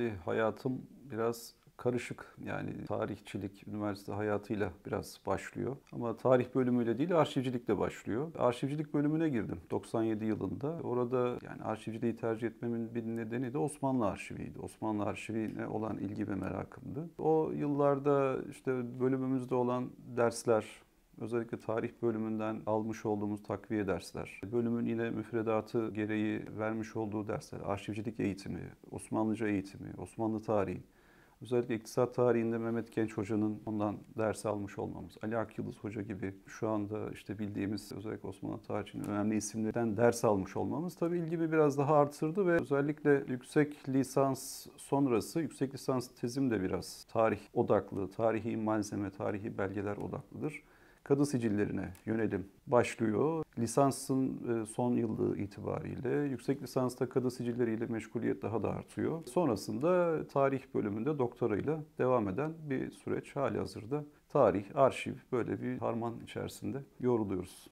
kendi hayatım biraz karışık. Yani tarihçilik üniversite hayatıyla biraz başlıyor. Ama tarih bölümüyle değil arşivcilikle başlıyor. Arşivcilik bölümüne girdim 97 yılında. Orada yani arşivciliği tercih etmemin bir nedeni de Osmanlı arşiviydi. Osmanlı arşivine olan ilgi ve merakımdı. O yıllarda işte bölümümüzde olan dersler Özellikle tarih bölümünden almış olduğumuz takviye dersler, bölümün yine müfredatı gereği vermiş olduğu dersler, arşivcilik eğitimi, Osmanlıca eğitimi, Osmanlı tarihi, Özellikle iktisat tarihinde Mehmet Genç Hoca'nın ondan ders almış olmamız, Ali Akyıldız Hoca gibi şu anda işte bildiğimiz özellikle Osmanlı tarihinin önemli isimlerinden ders almış olmamız tabii ilgimi biraz daha artırdı ve özellikle yüksek lisans sonrası, yüksek lisans tezim de biraz tarih odaklı, tarihi malzeme, tarihi belgeler odaklıdır kadı sicillerine yönelim başlıyor. Lisansın e, son yılı itibariyle yüksek lisansta kadı sicilleriyle meşguliyet daha da artıyor. Sonrasında tarih bölümünde doktorayla devam eden bir süreç hali hazırda. Tarih, arşiv böyle bir harman içerisinde yoruluyoruz.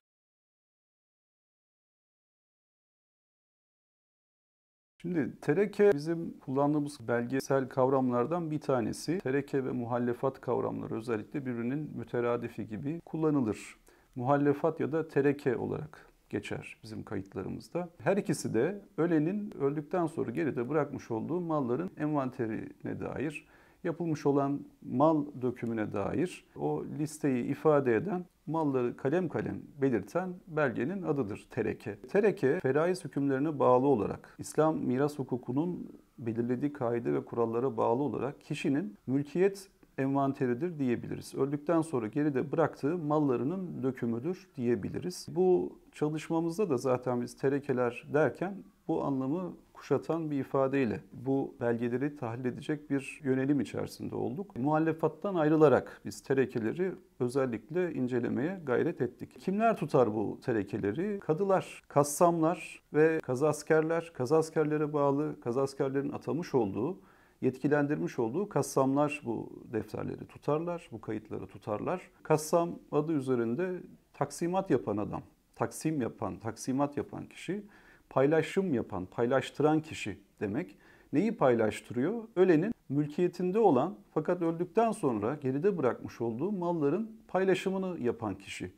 Şimdi tereke bizim kullandığımız belgesel kavramlardan bir tanesi. Tereke ve muhallefat kavramları özellikle birbirinin müteradifi gibi kullanılır. Muhallefat ya da tereke olarak geçer bizim kayıtlarımızda. Her ikisi de ölenin öldükten sonra geride bırakmış olduğu malların envanterine dair yapılmış olan mal dökümüne dair o listeyi ifade eden malları kalem kalem belirten belgenin adıdır tereke. Tereke feraiz hükümlerine bağlı olarak İslam miras hukukunun belirlediği kaide ve kurallara bağlı olarak kişinin mülkiyet envanteridir diyebiliriz. Öldükten sonra geride bıraktığı mallarının dökümüdür diyebiliriz. Bu çalışmamızda da zaten biz terekeler derken bu anlamı kuşatan bir ifadeyle bu belgeleri tahlil edecek bir yönelim içerisinde olduk. Muhalefattan ayrılarak biz terekeleri özellikle incelemeye gayret ettik. Kimler tutar bu terekeleri? Kadılar, kassamlar ve kazaskerler, kazaskerlere bağlı kazaskerlerin atamış olduğu yetkilendirmiş olduğu kassamlar bu defterleri tutarlar, bu kayıtları tutarlar. Kassam adı üzerinde taksimat yapan adam, taksim yapan, taksimat yapan kişi paylaşım yapan, paylaştıran kişi demek. Neyi paylaştırıyor? Ölenin mülkiyetinde olan fakat öldükten sonra geride bırakmış olduğu malların paylaşımını yapan kişi.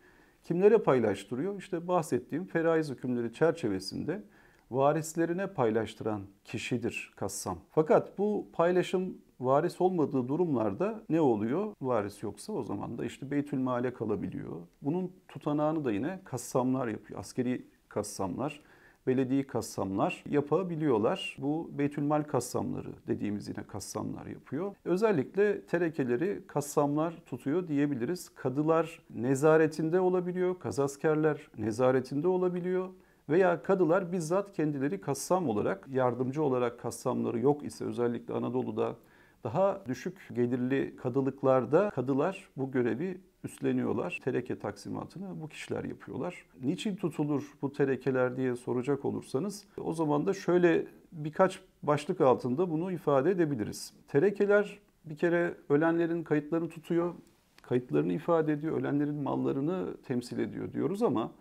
Kimlere paylaştırıyor? İşte bahsettiğim feraiz hükümleri çerçevesinde varislerine paylaştıran kişidir kassam. Fakat bu paylaşım varis olmadığı durumlarda ne oluyor? Varis yoksa o zaman da işte Beytülmale kalabiliyor. Bunun tutanağını da yine kassamlar yapıyor. Askeri kassamlar belediye kassamlar yapabiliyorlar. Bu Beytülmal kassamları dediğimiz yine kassamlar yapıyor. Özellikle terekeleri kassamlar tutuyor diyebiliriz. Kadılar nezaretinde olabiliyor, kazaskerler nezaretinde olabiliyor veya kadılar bizzat kendileri kassam olarak yardımcı olarak kassamları yok ise özellikle Anadolu'da daha düşük gelirli kadılıklarda kadılar bu görevi üstleniyorlar. Tereke taksimatını bu kişiler yapıyorlar. Niçin tutulur bu terekeler diye soracak olursanız o zaman da şöyle birkaç başlık altında bunu ifade edebiliriz. Terekeler bir kere ölenlerin kayıtlarını tutuyor, kayıtlarını ifade ediyor, ölenlerin mallarını temsil ediyor diyoruz ama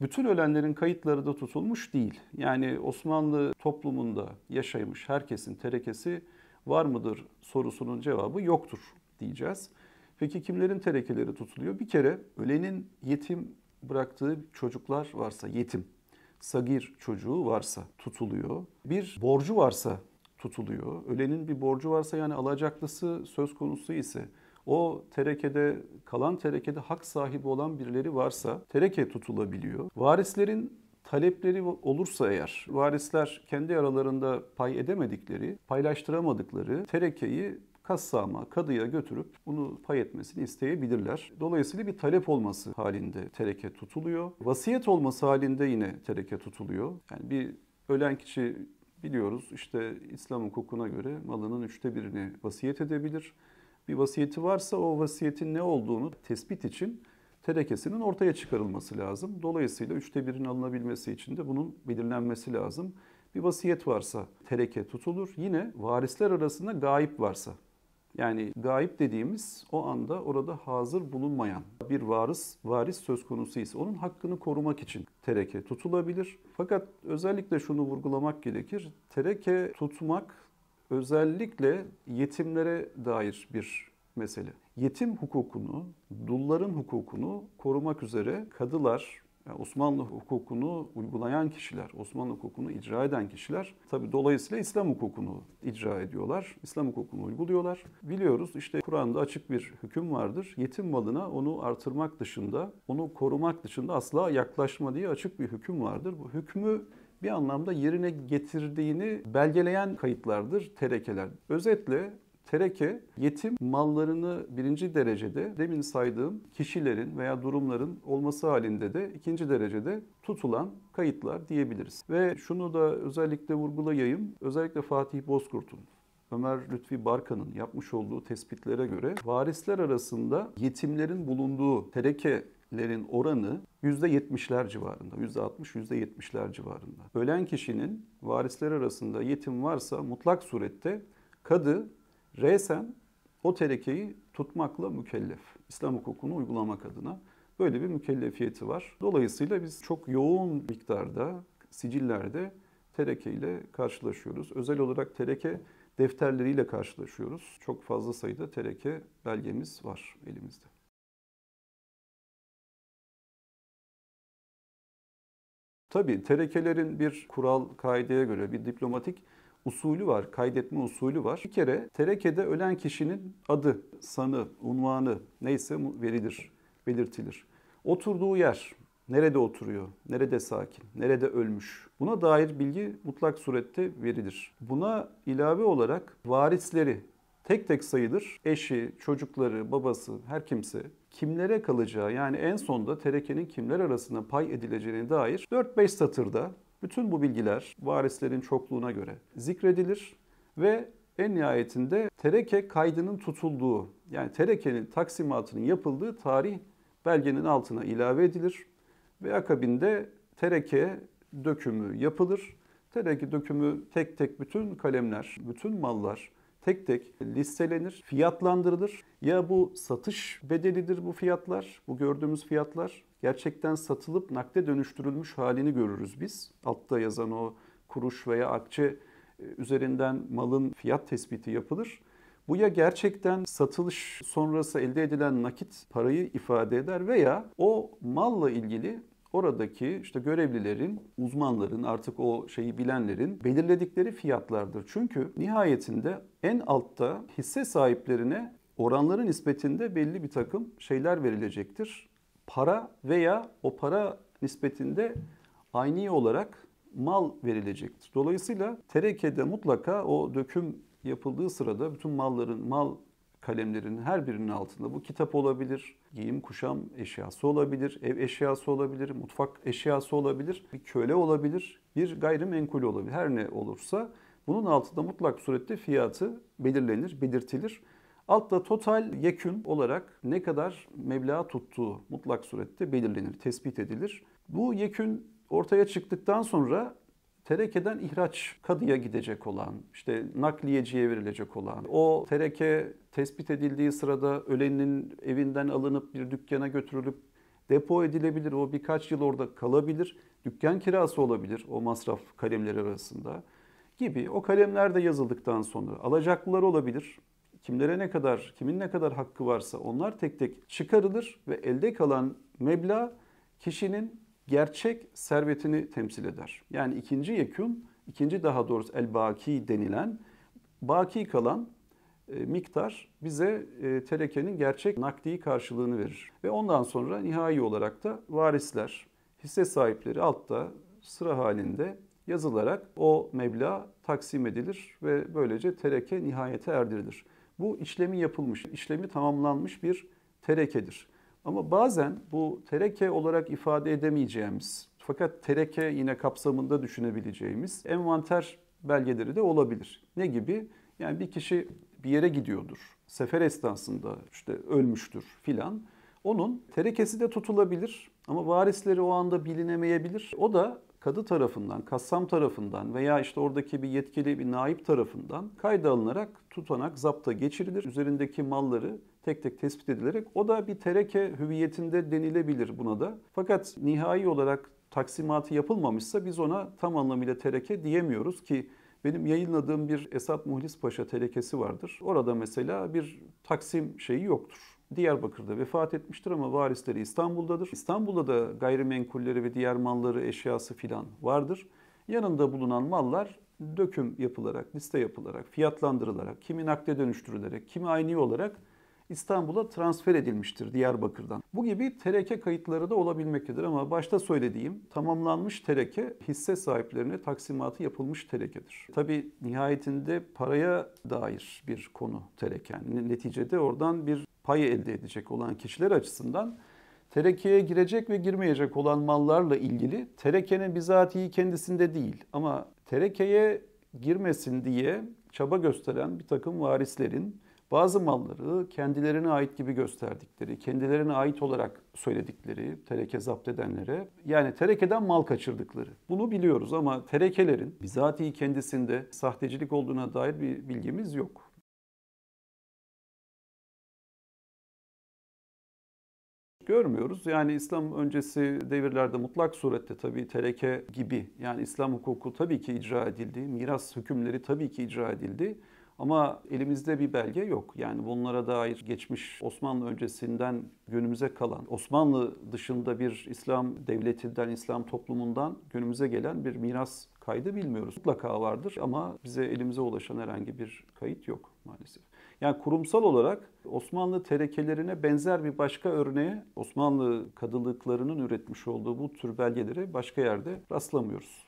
bütün ölenlerin kayıtları da tutulmuş değil. Yani Osmanlı toplumunda yaşamış herkesin terekesi var mıdır sorusunun cevabı yoktur diyeceğiz. Peki kimlerin terekeleri tutuluyor? Bir kere ölenin yetim bıraktığı çocuklar varsa, yetim, sagir çocuğu varsa tutuluyor. Bir borcu varsa tutuluyor. Ölenin bir borcu varsa yani alacaklısı söz konusu ise o terekede kalan terekede hak sahibi olan birileri varsa tereke tutulabiliyor. Varislerin talepleri olursa eğer varisler kendi aralarında pay edemedikleri, paylaştıramadıkları terekeyi kassama, kadıya götürüp bunu pay etmesini isteyebilirler. Dolayısıyla bir talep olması halinde tereke tutuluyor. Vasiyet olması halinde yine tereke tutuluyor. Yani bir ölen kişi biliyoruz işte İslam hukukuna göre malının üçte birini vasiyet edebilir. Bir vasiyeti varsa o vasiyetin ne olduğunu tespit için terekesinin ortaya çıkarılması lazım. Dolayısıyla üçte birin alınabilmesi için de bunun belirlenmesi lazım. Bir vasiyet varsa tereke tutulur. Yine varisler arasında gayip varsa yani gayip dediğimiz o anda orada hazır bulunmayan bir varis, varis söz konusu ise onun hakkını korumak için tereke tutulabilir. Fakat özellikle şunu vurgulamak gerekir. Tereke tutmak özellikle yetimlere dair bir mesele. Yetim hukukunu, dulların hukukunu korumak üzere kadılar, yani Osmanlı hukukunu uygulayan kişiler, Osmanlı hukukunu icra eden kişiler tabi dolayısıyla İslam hukukunu icra ediyorlar. İslam hukukunu uyguluyorlar. Biliyoruz işte Kur'an'da açık bir hüküm vardır. Yetim malına onu artırmak dışında, onu korumak dışında asla yaklaşma diye açık bir hüküm vardır. Bu hükmü bir anlamda yerine getirdiğini belgeleyen kayıtlardır, terekeler. Özetle Tereke yetim mallarını birinci derecede demin saydığım kişilerin veya durumların olması halinde de ikinci derecede tutulan kayıtlar diyebiliriz. Ve şunu da özellikle vurgulayayım. Özellikle Fatih Bozkurt'un Ömer Lütfi Barkan'ın yapmış olduğu tespitlere göre varisler arasında yetimlerin bulunduğu terekelerin oranı %70'ler civarında, %60, %70'ler civarında. Ölen kişinin varisler arasında yetim varsa mutlak surette kadı Resen o terekeyi tutmakla mükellef. İslam hukukunu uygulamak adına böyle bir mükellefiyeti var. Dolayısıyla biz çok yoğun miktarda sicillerde tereke ile karşılaşıyoruz. Özel olarak tereke defterleriyle karşılaşıyoruz. Çok fazla sayıda tereke belgemiz var elimizde. Tabii terekelerin bir kural, kaideye göre bir diplomatik usulü var, kaydetme usulü var. Bir kere terekede ölen kişinin adı, sanı, unvanı neyse verilir, belirtilir. Oturduğu yer, nerede oturuyor, nerede sakin, nerede ölmüş buna dair bilgi mutlak surette verilir. Buna ilave olarak varisleri tek tek sayılır. Eşi, çocukları, babası, her kimse kimlere kalacağı yani en sonda terekenin kimler arasında pay edileceğine dair 4-5 satırda bütün bu bilgiler varislerin çokluğuna göre zikredilir ve en nihayetinde tereke kaydının tutulduğu yani terekenin taksimatının yapıldığı tarih belgenin altına ilave edilir ve akabinde tereke dökümü yapılır. Tereke dökümü tek tek bütün kalemler, bütün mallar, tek tek listelenir, fiyatlandırılır. Ya bu satış bedelidir bu fiyatlar, bu gördüğümüz fiyatlar gerçekten satılıp nakde dönüştürülmüş halini görürüz biz. Altta yazan o kuruş veya akçe e, üzerinden malın fiyat tespiti yapılır. Bu ya gerçekten satılış sonrası elde edilen nakit parayı ifade eder veya o malla ilgili oradaki işte görevlilerin, uzmanların, artık o şeyi bilenlerin belirledikleri fiyatlardır. Çünkü nihayetinde en altta hisse sahiplerine oranların nispetinde belli bir takım şeyler verilecektir. Para veya o para nispetinde aynı olarak mal verilecektir. Dolayısıyla terekede mutlaka o döküm yapıldığı sırada bütün malların mal kalemlerin her birinin altında bu kitap olabilir, giyim kuşam eşyası olabilir, ev eşyası olabilir, mutfak eşyası olabilir, bir köle olabilir, bir gayrimenkul olabilir. Her ne olursa bunun altında mutlak surette fiyatı belirlenir, belirtilir. Altta total yekün olarak ne kadar meblağ tuttuğu mutlak surette belirlenir, tespit edilir. Bu yekün ortaya çıktıktan sonra Terekeden ihraç kadıya gidecek olan, işte nakliyeciye verilecek olan, o tereke tespit edildiği sırada ölenin evinden alınıp bir dükkana götürülüp depo edilebilir. O birkaç yıl orada kalabilir. Dükkan kirası olabilir o masraf kalemleri arasında gibi. O kalemler de yazıldıktan sonra alacaklılar olabilir. Kimlere ne kadar, kimin ne kadar hakkı varsa onlar tek tek çıkarılır ve elde kalan meblağ kişinin gerçek servetini temsil eder. Yani ikinci yekun, ikinci daha doğrusu el-baki denilen, baki kalan e, miktar bize e, terekenin gerçek nakdi karşılığını verir. Ve ondan sonra nihai olarak da varisler, hisse sahipleri altta sıra halinde yazılarak o meblağ taksim edilir ve böylece tereke nihayete erdirilir. Bu işlemi yapılmış, işlemi tamamlanmış bir terekedir. Ama bazen bu tereke olarak ifade edemeyeceğimiz fakat tereke yine kapsamında düşünebileceğimiz envanter belgeleri de olabilir. Ne gibi? Yani bir kişi bir yere gidiyordur. Sefer esnasında işte ölmüştür filan. Onun terekesi de tutulabilir ama varisleri o anda bilinemeyebilir. O da kadı tarafından, kassam tarafından veya işte oradaki bir yetkili bir naip tarafından kayda alınarak tutanak zapta geçirilir. Üzerindeki malları tek tek tespit edilerek o da bir tereke hüviyetinde denilebilir buna da. Fakat nihai olarak taksimatı yapılmamışsa biz ona tam anlamıyla tereke diyemiyoruz ki benim yayınladığım bir Esat Muhlis Paşa terekesi vardır. Orada mesela bir taksim şeyi yoktur. Diyarbakır'da vefat etmiştir ama varisleri İstanbul'dadır. İstanbul'da da gayrimenkulleri ve diğer malları, eşyası filan vardır. Yanında bulunan mallar döküm yapılarak, liste yapılarak, fiyatlandırılarak, kimi nakde dönüştürülerek, kimi aynı olarak İstanbul'a transfer edilmiştir Diyarbakır'dan. Bu gibi tereke kayıtları da olabilmektedir ama başta söylediğim tamamlanmış tereke hisse sahiplerine taksimatı yapılmış terekedir. Tabi nihayetinde paraya dair bir konu tereken. Yani neticede oradan bir pay elde edecek olan kişiler açısından terekeye girecek ve girmeyecek olan mallarla ilgili terekenin bizatihi kendisinde değil ama terekeye girmesin diye çaba gösteren bir takım varislerin bazı malları kendilerine ait gibi gösterdikleri, kendilerine ait olarak söyledikleri tereke zapt edenlere yani terekeden mal kaçırdıkları. Bunu biliyoruz ama terekelerin bizatihi kendisinde sahtecilik olduğuna dair bir bilgimiz yok. görmüyoruz. Yani İslam öncesi devirlerde mutlak surette tabii tereke gibi yani İslam hukuku tabii ki icra edildi. Miras hükümleri tabii ki icra edildi. Ama elimizde bir belge yok. Yani bunlara dair geçmiş Osmanlı öncesinden günümüze kalan, Osmanlı dışında bir İslam devletinden, İslam toplumundan günümüze gelen bir miras kaydı bilmiyoruz. Mutlaka vardır ama bize elimize ulaşan herhangi bir kayıt yok maalesef. Yani kurumsal olarak Osmanlı terekelerine benzer bir başka örneğe Osmanlı kadılıklarının üretmiş olduğu bu tür belgeleri başka yerde rastlamıyoruz.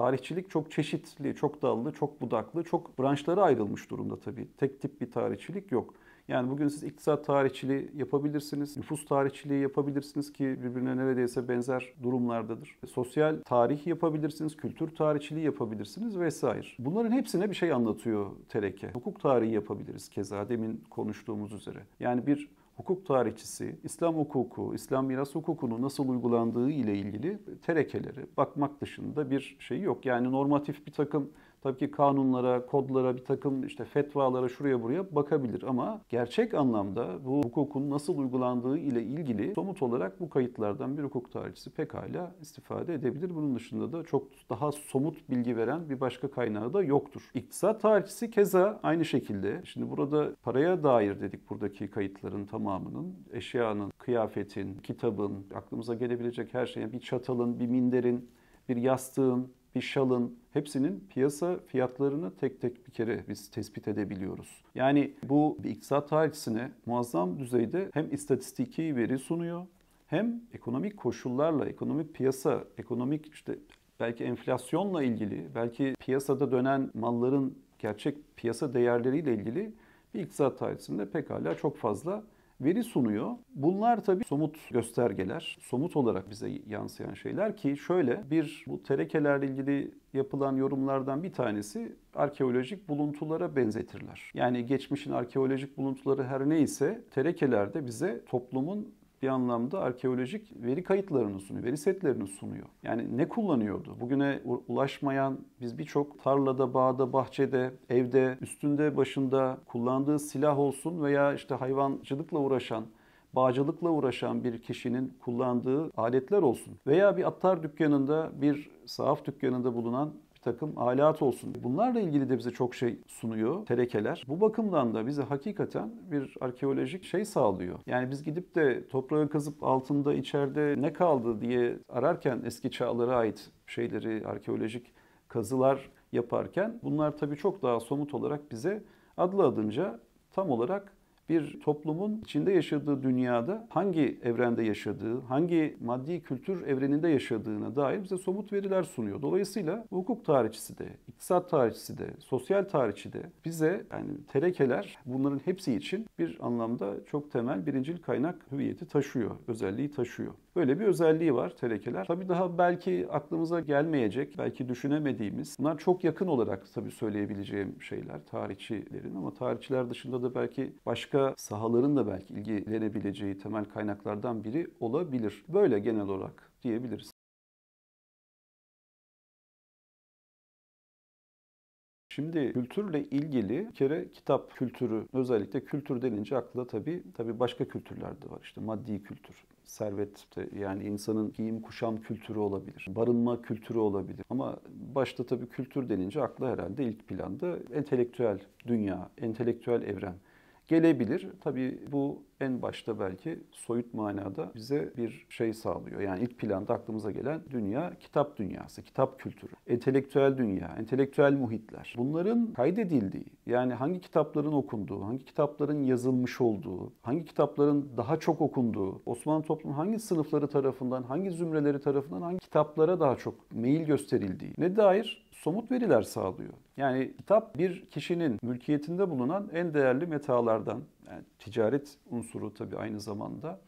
tarihçilik çok çeşitli, çok dallı, çok budaklı, çok branşlara ayrılmış durumda tabii. Tek tip bir tarihçilik yok. Yani bugün siz iktisat tarihçiliği yapabilirsiniz, nüfus tarihçiliği yapabilirsiniz ki birbirine neredeyse benzer durumlardadır. Sosyal tarih yapabilirsiniz, kültür tarihçiliği yapabilirsiniz vesaire. Bunların hepsine bir şey anlatıyor tereke. Hukuk tarihi yapabiliriz keza demin konuştuğumuz üzere. Yani bir hukuk tarihçisi İslam hukuku, İslam miras hukukunun nasıl uygulandığı ile ilgili terekeleri bakmak dışında bir şey yok. Yani normatif bir takım Tabii ki kanunlara, kodlara, bir takım işte fetvalara şuraya buraya bakabilir ama gerçek anlamda bu hukukun nasıl uygulandığı ile ilgili somut olarak bu kayıtlardan bir hukuk tarihçisi pekala istifade edebilir. Bunun dışında da çok daha somut bilgi veren bir başka kaynağı da yoktur. İktisat tarihçisi keza aynı şekilde. Şimdi burada paraya dair dedik buradaki kayıtların tamamının, eşyanın, kıyafetin, kitabın, aklımıza gelebilecek her şeyin, bir çatalın, bir minderin, bir yastığın, bir şalın hepsinin piyasa fiyatlarını tek tek bir kere biz tespit edebiliyoruz. Yani bu iktisat tarihçisine muazzam düzeyde hem istatistiki veri sunuyor hem ekonomik koşullarla, ekonomik piyasa, ekonomik işte belki enflasyonla ilgili, belki piyasada dönen malların gerçek piyasa değerleriyle ilgili bir iktisat tarihçisinde pekala çok fazla veri sunuyor. Bunlar tabii somut göstergeler, somut olarak bize yansıyan şeyler ki şöyle bir bu terekelerle ilgili yapılan yorumlardan bir tanesi arkeolojik buluntulara benzetirler. Yani geçmişin arkeolojik buluntuları her neyse terekelerde bize toplumun bir anlamda arkeolojik veri kayıtlarını sunuyor, veri setlerini sunuyor. Yani ne kullanıyordu? Bugüne ulaşmayan biz birçok tarlada, bağda, bahçede, evde, üstünde, başında kullandığı silah olsun veya işte hayvancılıkla uğraşan bağcılıkla uğraşan bir kişinin kullandığı aletler olsun veya bir attar dükkanında bir sahaf dükkanında bulunan bir takım alat olsun. Bunlarla ilgili de bize çok şey sunuyor terekeler. Bu bakımdan da bize hakikaten bir arkeolojik şey sağlıyor. Yani biz gidip de toprağı kazıp altında içeride ne kaldı diye ararken eski çağlara ait şeyleri arkeolojik kazılar yaparken bunlar tabii çok daha somut olarak bize adlı adınca tam olarak bir toplumun içinde yaşadığı dünyada hangi evrende yaşadığı, hangi maddi kültür evreninde yaşadığına dair bize somut veriler sunuyor. Dolayısıyla hukuk tarihçisi de, iktisat tarihçisi de, sosyal tarihçi de bize yani terekeler bunların hepsi için bir anlamda çok temel birincil kaynak hüviyeti taşıyor, özelliği taşıyor. Böyle bir özelliği var terekeler. Tabii daha belki aklımıza gelmeyecek, belki düşünemediğimiz, bunlar çok yakın olarak tabii söyleyebileceğim şeyler tarihçilerin ama tarihçiler dışında da belki başka sahaların da belki ilgilenebileceği temel kaynaklardan biri olabilir. Böyle genel olarak diyebiliriz. Şimdi kültürle ilgili bir kere kitap kültürü özellikle kültür denince akla tabii tabii başka kültürler de var. İşte maddi kültür, servet yani insanın giyim kuşam kültürü olabilir. Barınma kültürü olabilir. Ama başta tabii kültür denince akla herhalde ilk planda entelektüel dünya, entelektüel evren gelebilir. Tabii bu en başta belki soyut manada bize bir şey sağlıyor. Yani ilk planda aklımıza gelen dünya kitap dünyası, kitap kültürü, entelektüel dünya, entelektüel muhitler. Bunların kaydedildiği, yani hangi kitapların okunduğu, hangi kitapların yazılmış olduğu, hangi kitapların daha çok okunduğu, Osmanlı toplumu hangi sınıfları tarafından, hangi zümreleri tarafından hangi kitaplara daha çok meyil gösterildiği ne dair somut veriler sağlıyor. Yani kitap bir kişinin mülkiyetinde bulunan en değerli metalardan, yani ticaret unsuru tabii aynı zamanda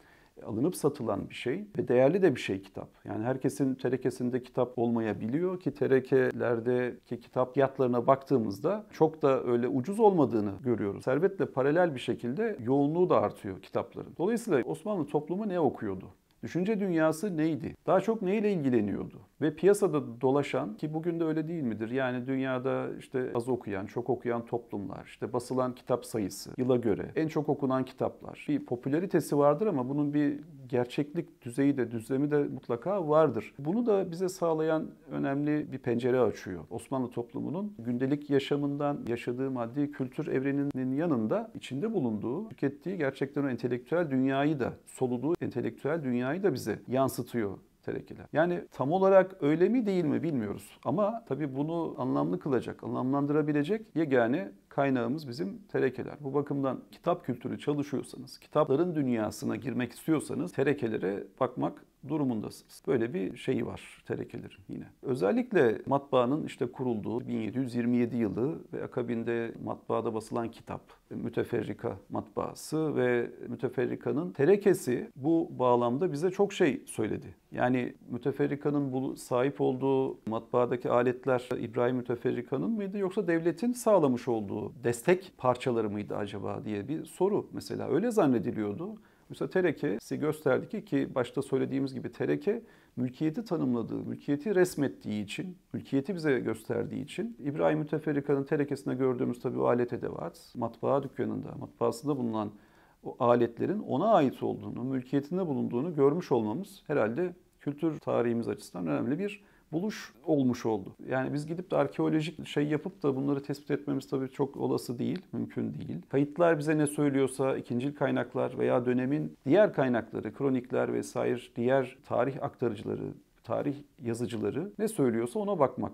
alınıp satılan bir şey ve değerli de bir şey kitap. Yani herkesin terekesinde kitap olmayabiliyor ki terekelerdeki kitap fiyatlarına baktığımızda çok da öyle ucuz olmadığını görüyoruz. Servetle paralel bir şekilde yoğunluğu da artıyor kitapların. Dolayısıyla Osmanlı toplumu ne okuyordu? Düşünce dünyası neydi? Daha çok neyle ilgileniyordu? Ve piyasada dolaşan ki bugün de öyle değil midir? Yani dünyada işte az okuyan, çok okuyan toplumlar, işte basılan kitap sayısı, yıla göre en çok okunan kitaplar. Bir popülaritesi vardır ama bunun bir gerçeklik düzeyi de düzlemi de mutlaka vardır. Bunu da bize sağlayan önemli bir pencere açıyor. Osmanlı toplumunun gündelik yaşamından yaşadığı maddi kültür evreninin yanında içinde bulunduğu, tükettiği gerçekten o entelektüel dünyayı da, soluduğu entelektüel dünyayı da bize yansıtıyor terekiler. Yani tam olarak öyle mi değil mi bilmiyoruz. Ama tabii bunu anlamlı kılacak, anlamlandırabilecek yegane kaynağımız bizim terekeler. Bu bakımdan kitap kültürü çalışıyorsanız, kitapların dünyasına girmek istiyorsanız terekelere bakmak durumundasınız. Böyle bir şeyi var terekelerin yine. Özellikle matbaanın işte kurulduğu 1727 yılı ve akabinde matbaada basılan kitap, müteferrika matbaası ve müteferrikanın terekesi bu bağlamda bize çok şey söyledi. Yani müteferrikanın bu sahip olduğu matbaadaki aletler İbrahim Müteferrika'nın mıydı yoksa devletin sağlamış olduğu destek parçaları mıydı acaba diye bir soru mesela öyle zannediliyordu. Mesela tereke size gösterdi ki ki başta söylediğimiz gibi tereke mülkiyeti tanımladığı, mülkiyeti resmettiği için, mülkiyeti bize gösterdiği için İbrahim Müteferrika'nın terekesinde gördüğümüz tabii o alet edevat, matbaa dükkanında, matbaasında bulunan o aletlerin ona ait olduğunu, mülkiyetinde bulunduğunu görmüş olmamız herhalde kültür tarihimiz açısından önemli bir buluş olmuş oldu. Yani biz gidip de arkeolojik şey yapıp da bunları tespit etmemiz tabii çok olası değil, mümkün değil. Kayıtlar bize ne söylüyorsa ikincil kaynaklar veya dönemin diğer kaynakları, kronikler vesaire diğer tarih aktarıcıları, tarih yazıcıları ne söylüyorsa ona bakmak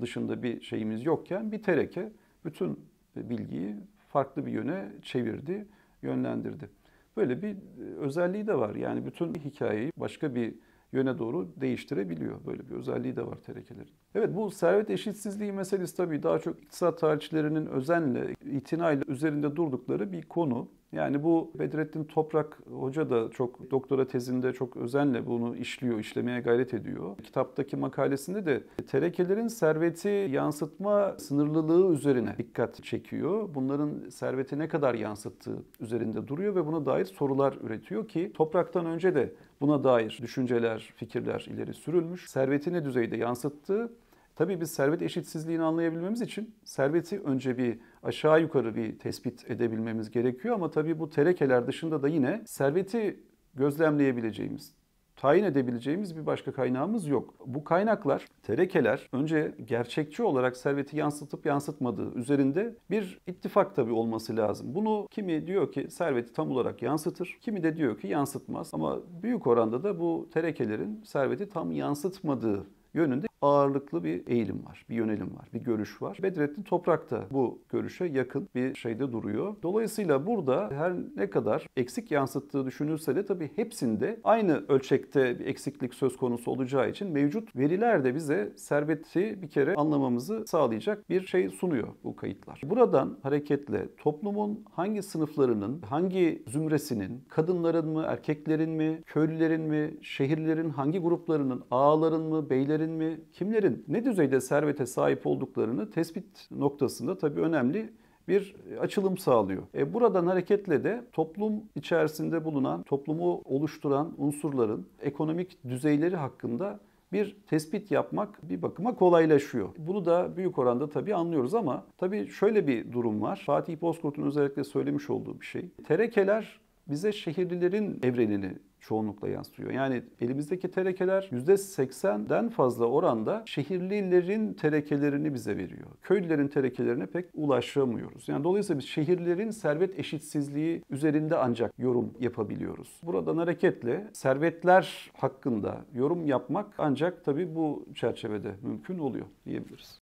dışında bir şeyimiz yokken bir tereke bütün bilgiyi farklı bir yöne çevirdi, yönlendirdi. Böyle bir e, özelliği de var. Yani bütün hikayeyi başka bir yöne doğru değiştirebiliyor. Böyle bir özelliği de var terekelerin. Evet bu servet eşitsizliği meselesi tabii daha çok iktisat tarihçilerinin özenle, itinayla üzerinde durdukları bir konu. Yani bu Bedrettin Toprak Hoca da çok doktora tezinde çok özenle bunu işliyor, işlemeye gayret ediyor. Kitaptaki makalesinde de terekelerin serveti yansıtma sınırlılığı üzerine dikkat çekiyor. Bunların serveti ne kadar yansıttığı üzerinde duruyor ve buna dair sorular üretiyor ki Toprak'tan önce de Buna dair düşünceler, fikirler ileri sürülmüş. Serveti ne düzeyde yansıttığı Tabii biz servet eşitsizliğini anlayabilmemiz için serveti önce bir aşağı yukarı bir tespit edebilmemiz gerekiyor ama tabii bu terekeler dışında da yine serveti gözlemleyebileceğimiz, tayin edebileceğimiz bir başka kaynağımız yok. Bu kaynaklar, terekeler önce gerçekçi olarak serveti yansıtıp yansıtmadığı üzerinde bir ittifak tabii olması lazım. Bunu kimi diyor ki serveti tam olarak yansıtır, kimi de diyor ki yansıtmaz. Ama büyük oranda da bu terekelerin serveti tam yansıtmadığı yönünde ağırlıklı bir eğilim var, bir yönelim var, bir görüş var. Bedrettin Toprak da bu görüşe yakın bir şeyde duruyor. Dolayısıyla burada her ne kadar eksik yansıttığı düşünülse de tabii hepsinde aynı ölçekte bir eksiklik söz konusu olacağı için mevcut veriler de bize serveti bir kere anlamamızı sağlayacak bir şey sunuyor bu kayıtlar. Buradan hareketle toplumun hangi sınıflarının, hangi zümresinin, kadınların mı, erkeklerin mi, köylülerin mi, şehirlerin hangi gruplarının, ağaların mı, beylerin mi, kimlerin ne düzeyde servete sahip olduklarını tespit noktasında tabii önemli bir açılım sağlıyor. E, buradan hareketle de toplum içerisinde bulunan, toplumu oluşturan unsurların ekonomik düzeyleri hakkında bir tespit yapmak bir bakıma kolaylaşıyor. Bunu da büyük oranda tabii anlıyoruz ama tabii şöyle bir durum var. Fatih Bozkurt'un özellikle söylemiş olduğu bir şey. Terekeler bize şehirlilerin evrenini çoğunlukla yansıtıyor. Yani elimizdeki terekeler %80'den fazla oranda şehirlilerin terekelerini bize veriyor. Köylülerin terekelerine pek ulaşamıyoruz. Yani dolayısıyla biz şehirlerin servet eşitsizliği üzerinde ancak yorum yapabiliyoruz. Buradan hareketle servetler hakkında yorum yapmak ancak tabii bu çerçevede mümkün oluyor diyebiliriz.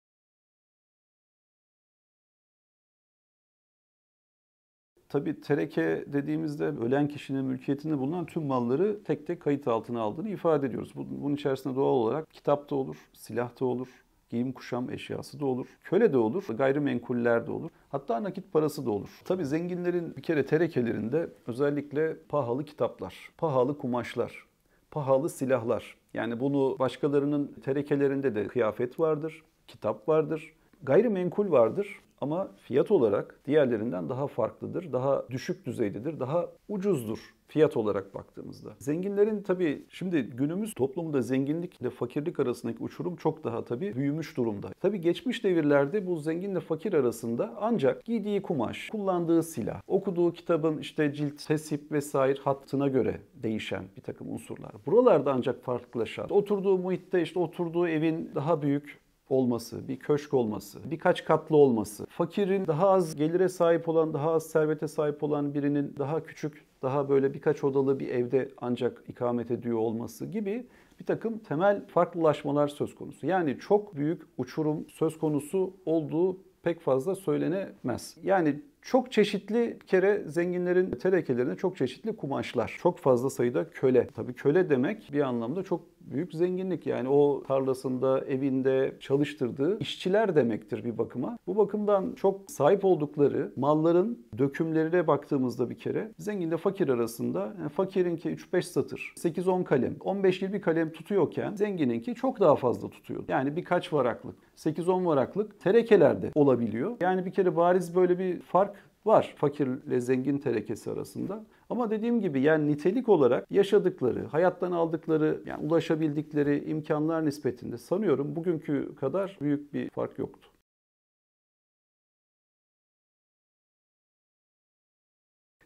Tabi tereke dediğimizde ölen kişinin mülkiyetinde bulunan tüm malları tek tek kayıt altına aldığını ifade ediyoruz. Bunun içerisinde doğal olarak kitap da olur, silah da olur, giyim kuşam eşyası da olur, köle de olur, gayrimenkuller de olur. Hatta nakit parası da olur. Tabi zenginlerin bir kere terekelerinde özellikle pahalı kitaplar, pahalı kumaşlar, pahalı silahlar. Yani bunu başkalarının terekelerinde de kıyafet vardır, kitap vardır, gayrimenkul vardır ama fiyat olarak diğerlerinden daha farklıdır, daha düşük düzeydedir, daha ucuzdur fiyat olarak baktığımızda. Zenginlerin tabii şimdi günümüz toplumunda zenginlikle fakirlik arasındaki uçurum çok daha tabii büyümüş durumda. Tabii geçmiş devirlerde bu zenginle fakir arasında ancak giydiği kumaş, kullandığı silah, okuduğu kitabın işte cilt, tesip vesaire hattına göre değişen bir takım unsurlar. Buralarda ancak farklılaşan, oturduğu muhitte işte oturduğu evin daha büyük olması, bir köşk olması, birkaç katlı olması, fakirin daha az gelire sahip olan, daha az servete sahip olan birinin daha küçük, daha böyle birkaç odalı bir evde ancak ikamet ediyor olması gibi bir takım temel farklılaşmalar söz konusu. Yani çok büyük uçurum söz konusu olduğu pek fazla söylenemez. Yani çok çeşitli kere zenginlerin terekelerine çok çeşitli kumaşlar. Çok fazla sayıda köle. Tabii köle demek bir anlamda çok büyük zenginlik. Yani o tarlasında, evinde çalıştırdığı işçiler demektir bir bakıma. Bu bakımdan çok sahip oldukları malların dökümlerine baktığımızda bir kere zenginle fakir arasında yani fakirinki 3-5 satır, 8-10 kalem, 15-20 kalem tutuyorken zengininki çok daha fazla tutuyor. Yani birkaç varaklık, 8-10 varaklık terekelerde olabiliyor. Yani bir kere bariz böyle bir fark var fakirle zengin terekesi arasında. Ama dediğim gibi yani nitelik olarak yaşadıkları, hayattan aldıkları, yani ulaşabildikleri imkanlar nispetinde sanıyorum bugünkü kadar büyük bir fark yoktu.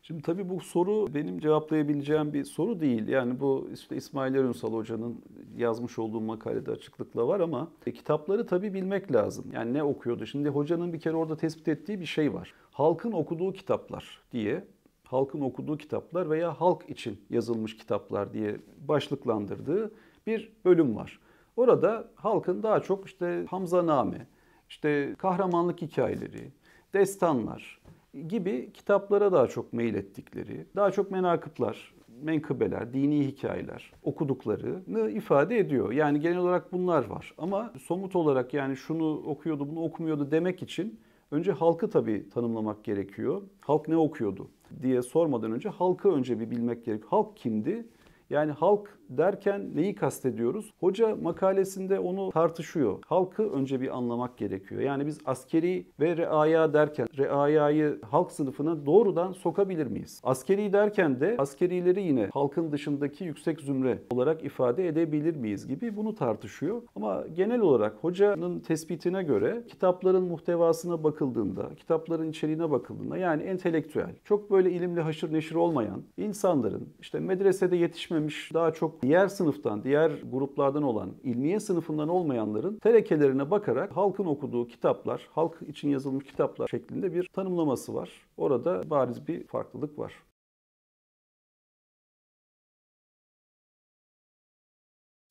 Şimdi tabii bu soru benim cevaplayabileceğim bir soru değil. Yani bu işte İsmail Erunsal Hoca'nın yazmış olduğu makalede açıklıkla var ama e, kitapları tabii bilmek lazım. Yani ne okuyordu? Şimdi hocanın bir kere orada tespit ettiği bir şey var halkın okuduğu kitaplar diye halkın okuduğu kitaplar veya halk için yazılmış kitaplar diye başlıklandırdığı bir bölüm var. Orada halkın daha çok işte Hamzaname, işte kahramanlık hikayeleri, destanlar gibi kitaplara daha çok meyil ettikleri, daha çok menakıplar, menkıbeler, dini hikayeler okuduklarını ifade ediyor. Yani genel olarak bunlar var. Ama somut olarak yani şunu okuyordu, bunu okumuyordu demek için Önce halkı tabii tanımlamak gerekiyor. Halk ne okuyordu diye sormadan önce halkı önce bir bilmek gerekiyor. Halk kimdi? Yani halk derken neyi kastediyoruz? Hoca makalesinde onu tartışıyor. Halkı önce bir anlamak gerekiyor. Yani biz askeri ve reaya derken reayayı halk sınıfına doğrudan sokabilir miyiz? Askeri derken de askerileri yine halkın dışındaki yüksek zümre olarak ifade edebilir miyiz gibi bunu tartışıyor. Ama genel olarak hocanın tespitine göre kitapların muhtevasına bakıldığında, kitapların içeriğine bakıldığında yani entelektüel, çok böyle ilimli haşır neşir olmayan insanların işte medresede yetişmemiş daha çok diğer sınıftan, diğer gruplardan olan, ilmiye sınıfından olmayanların terekelerine bakarak halkın okuduğu kitaplar, halk için yazılmış kitaplar şeklinde bir tanımlaması var. Orada bariz bir farklılık var.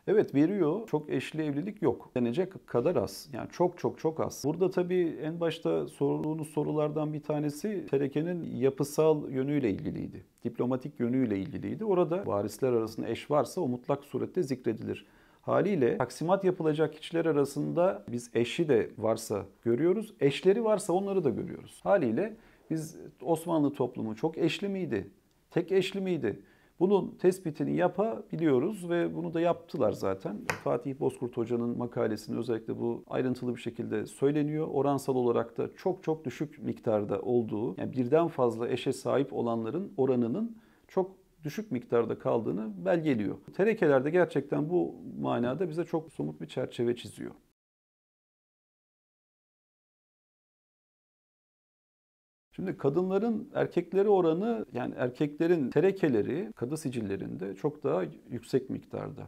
Evet veriyor. Çok eşli evlilik yok. Denecek kadar az. Yani çok çok çok az. Burada tabii en başta sorduğunuz sorulardan bir tanesi terekenin yapısal yönüyle ilgiliydi. Diplomatik yönüyle ilgiliydi. Orada varisler arasında eş varsa o mutlak surette zikredilir. Haliyle taksimat yapılacak kişiler arasında biz eşi de varsa görüyoruz. Eşleri varsa onları da görüyoruz. Haliyle biz Osmanlı toplumu çok eşli miydi? Tek eşli miydi? Bunun tespitini yapabiliyoruz ve bunu da yaptılar zaten. Fatih Bozkurt Hoca'nın makalesinde özellikle bu ayrıntılı bir şekilde söyleniyor. Oransal olarak da çok çok düşük miktarda olduğu, yani birden fazla eşe sahip olanların oranının çok düşük miktarda kaldığını belgeliyor. Terekelerde gerçekten bu manada bize çok somut bir çerçeve çiziyor. Şimdi kadınların erkekleri oranı yani erkeklerin terekeleri kadı sicillerinde çok daha yüksek miktarda.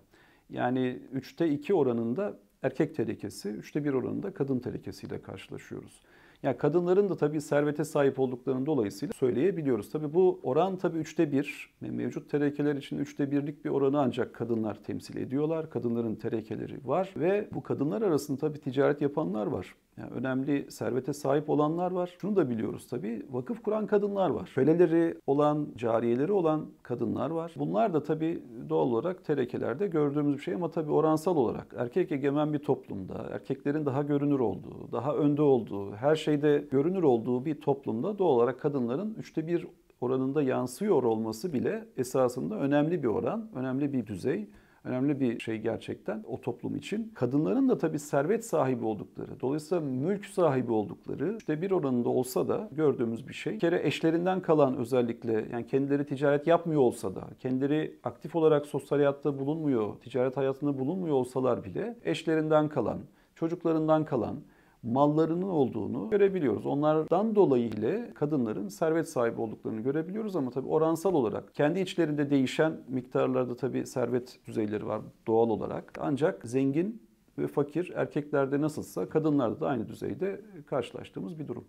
Yani 3'te 2 oranında erkek terekesi, 3'te 1 oranında kadın terekesiyle karşılaşıyoruz. Yani kadınların da tabii servete sahip olduklarının dolayısıyla söyleyebiliyoruz. Tabii bu oran tabii üçte bir. Mevcut terekeler için üçte birlik bir oranı ancak kadınlar temsil ediyorlar. Kadınların terekeleri var ve bu kadınlar arasında tabii ticaret yapanlar var yani önemli servete sahip olanlar var. Şunu da biliyoruz tabii vakıf kuran kadınlar var. Köleleri olan, cariyeleri olan kadınlar var. Bunlar da tabii doğal olarak terekelerde gördüğümüz bir şey ama tabii oransal olarak erkek egemen bir toplumda, erkeklerin daha görünür olduğu, daha önde olduğu, her şeyde görünür olduğu bir toplumda doğal olarak kadınların üçte bir oranında yansıyor olması bile esasında önemli bir oran, önemli bir düzey önemli bir şey gerçekten o toplum için. Kadınların da tabii servet sahibi oldukları, dolayısıyla mülk sahibi oldukları işte bir oranında olsa da gördüğümüz bir şey. Bir kere eşlerinden kalan özellikle yani kendileri ticaret yapmıyor olsa da, kendileri aktif olarak sosyal hayatta bulunmuyor, ticaret hayatında bulunmuyor olsalar bile eşlerinden kalan, çocuklarından kalan mallarının olduğunu görebiliyoruz. Onlardan dolayı ile kadınların servet sahibi olduklarını görebiliyoruz ama tabii oransal olarak kendi içlerinde değişen miktarlarda tabii servet düzeyleri var doğal olarak. Ancak zengin ve fakir erkeklerde nasılsa kadınlarda da aynı düzeyde karşılaştığımız bir durum.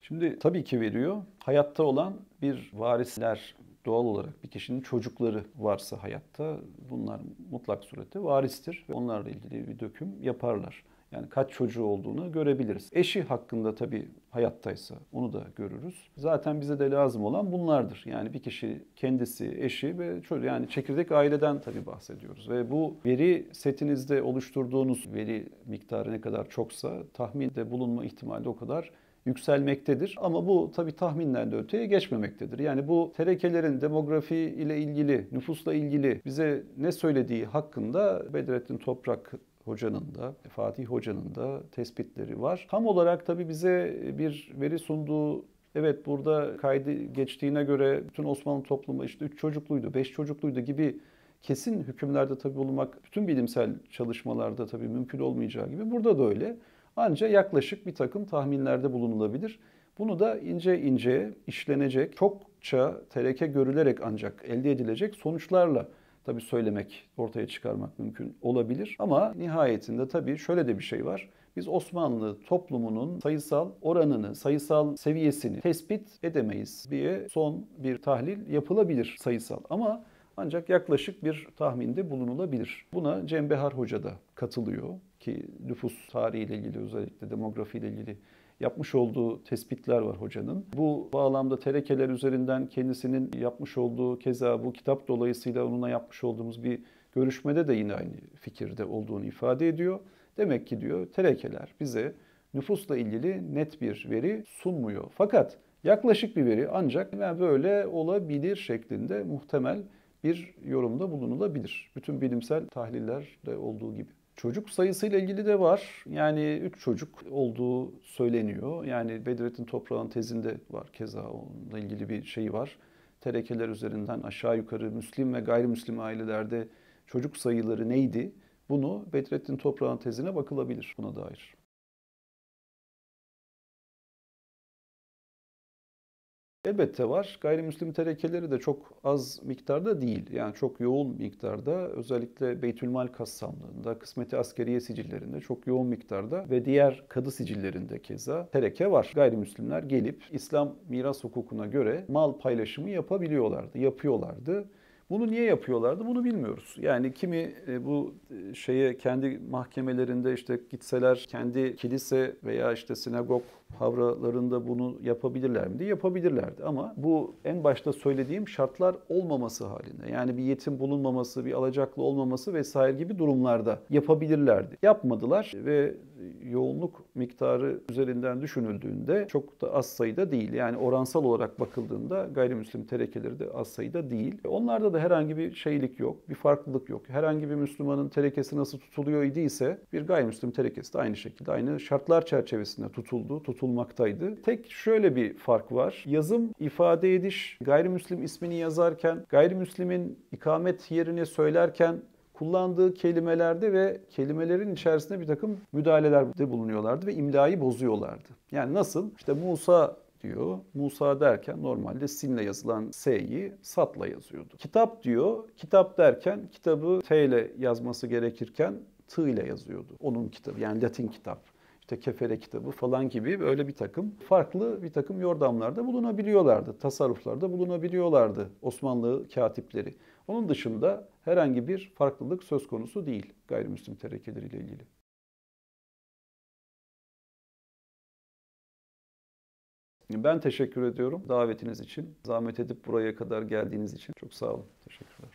Şimdi tabii ki veriyor. Hayatta olan bir varisler doğal olarak bir kişinin çocukları varsa hayatta bunlar mutlak surette varistir ve onlarla ilgili bir döküm yaparlar. Yani kaç çocuğu olduğunu görebiliriz. Eşi hakkında tabii hayattaysa onu da görürüz. Zaten bize de lazım olan bunlardır. Yani bir kişi kendisi, eşi ve çocuğu yani çekirdek aileden tabii bahsediyoruz. Ve bu veri setinizde oluşturduğunuz veri miktarı ne kadar çoksa tahminde bulunma ihtimali o kadar yükselmektedir. Ama bu tabi tahminden de öteye geçmemektedir. Yani bu terekelerin demografi ile ilgili, nüfusla ilgili bize ne söylediği hakkında Bedrettin Toprak hocanın da, Fatih hocanın da tespitleri var. Tam olarak tabi bize bir veri sunduğu Evet burada kaydı geçtiğine göre bütün Osmanlı toplumu işte 3 çocukluydu, 5 çocukluydu gibi kesin hükümlerde tabi bulunmak bütün bilimsel çalışmalarda tabi mümkün olmayacağı gibi burada da öyle. Ancak yaklaşık bir takım tahminlerde bulunulabilir. Bunu da ince ince işlenecek, çokça tereke görülerek ancak elde edilecek sonuçlarla tabii söylemek, ortaya çıkarmak mümkün olabilir. Ama nihayetinde tabii şöyle de bir şey var. Biz Osmanlı toplumunun sayısal oranını, sayısal seviyesini tespit edemeyiz diye son bir tahlil yapılabilir sayısal. Ama ancak yaklaşık bir tahminde bulunulabilir. Buna Cem Behar Hoca da katılıyor ki nüfus tarihiyle ilgili özellikle demografiyle ilgili yapmış olduğu tespitler var hocanın. Bu bağlamda terekeler üzerinden kendisinin yapmış olduğu keza bu kitap dolayısıyla onunla yapmış olduğumuz bir görüşmede de yine aynı fikirde olduğunu ifade ediyor. Demek ki diyor terekeler bize nüfusla ilgili net bir veri sunmuyor. Fakat yaklaşık bir veri ancak böyle olabilir şeklinde muhtemel bir yorumda bulunulabilir. Bütün bilimsel tahlillerde olduğu gibi. Çocuk sayısıyla ilgili de var. Yani 3 çocuk olduğu söyleniyor. Yani Bedrettin Toprağ'ın tezinde var. Keza onunla ilgili bir şey var. Terekeler üzerinden aşağı yukarı Müslim ve gayrimüslim ailelerde çocuk sayıları neydi? Bunu Bedrettin Toprağ'ın tezine bakılabilir buna dair. Elbette var. Gayrimüslim terekeleri de çok az miktarda değil. Yani çok yoğun miktarda özellikle Beytülmal kassamlığında, kısmeti askeriye sicillerinde çok yoğun miktarda ve diğer kadı sicillerinde keza tereke var. Gayrimüslimler gelip İslam miras hukukuna göre mal paylaşımı yapabiliyorlardı, yapıyorlardı. Bunu niye yapıyorlardı bunu bilmiyoruz. Yani kimi e, bu e, şeye kendi mahkemelerinde işte gitseler kendi kilise veya işte sinagog havralarında bunu yapabilirler mi diye Yapabilirlerdi ama bu en başta söylediğim şartlar olmaması halinde. Yani bir yetim bulunmaması, bir alacaklı olmaması vesaire gibi durumlarda yapabilirlerdi. Yapmadılar ve yoğunluk miktarı üzerinden düşünüldüğünde çok da az sayıda değil. Yani oransal olarak bakıldığında gayrimüslim terekeleri de az sayıda değil. Onlarda da herhangi bir şeylik yok, bir farklılık yok. Herhangi bir Müslümanın terekesi nasıl tutuluyor idiyse bir gayrimüslim terekesi de aynı şekilde aynı şartlar çerçevesinde tutuldu, tutuldu tutulmaktaydı. Tek şöyle bir fark var. Yazım ifade ediş gayrimüslim ismini yazarken gayrimüslimin ikamet yerini söylerken kullandığı kelimelerde ve kelimelerin içerisinde bir takım müdahalelerde bulunuyorlardı ve imlayı bozuyorlardı. Yani nasıl? İşte Musa diyor. Musa derken normalde sinle yazılan s'yi satla yazıyordu. Kitap diyor. Kitap derken kitabı t ile yazması gerekirken t ile yazıyordu. Onun kitabı yani Latin kitap işte kefere kitabı falan gibi böyle bir takım farklı bir takım yordamlarda bulunabiliyorlardı. Tasarruflarda bulunabiliyorlardı Osmanlı katipleri. Onun dışında herhangi bir farklılık söz konusu değil gayrimüslim terekeleriyle ilgili. Ben teşekkür ediyorum davetiniz için. Zahmet edip buraya kadar geldiğiniz için çok sağ olun. Teşekkürler.